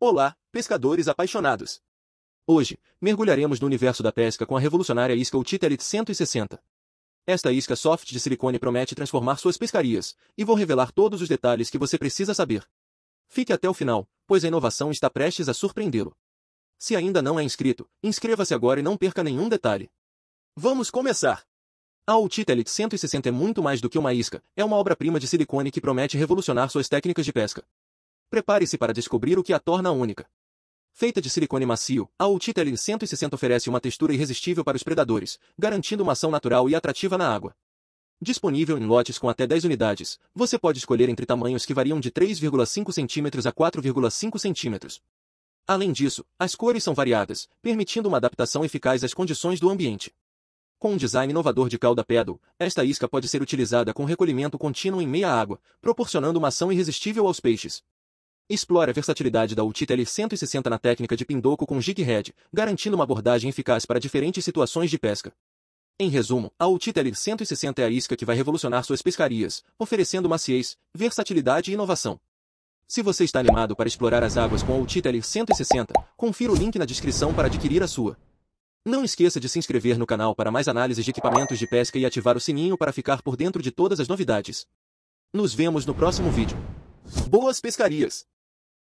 Olá, pescadores apaixonados! Hoje, mergulharemos no universo da pesca com a revolucionária isca Utitelit 160. Esta isca soft de silicone promete transformar suas pescarias, e vou revelar todos os detalhes que você precisa saber. Fique até o final, pois a inovação está prestes a surpreendê-lo. Se ainda não é inscrito, inscreva-se agora e não perca nenhum detalhe. Vamos começar! A Ultitelit 160 é muito mais do que uma isca, é uma obra-prima de silicone que promete revolucionar suas técnicas de pesca. Prepare-se para descobrir o que a torna única. Feita de silicone macio, a l 160 oferece uma textura irresistível para os predadores, garantindo uma ação natural e atrativa na água. Disponível em lotes com até 10 unidades, você pode escolher entre tamanhos que variam de 3,5 cm a 4,5 cm. Além disso, as cores são variadas, permitindo uma adaptação eficaz às condições do ambiente. Com um design inovador de cauda pedal, esta isca pode ser utilizada com recolhimento contínuo em meia água, proporcionando uma ação irresistível aos peixes. Explora a versatilidade da UTI 160 na técnica de pindoco com jig head, garantindo uma abordagem eficaz para diferentes situações de pesca. Em resumo, a UTI 160 é a isca que vai revolucionar suas pescarias, oferecendo maciez, versatilidade e inovação. Se você está animado para explorar as águas com a UTI 160 confira o link na descrição para adquirir a sua. Não esqueça de se inscrever no canal para mais análises de equipamentos de pesca e ativar o sininho para ficar por dentro de todas as novidades. Nos vemos no próximo vídeo. Boas pescarias!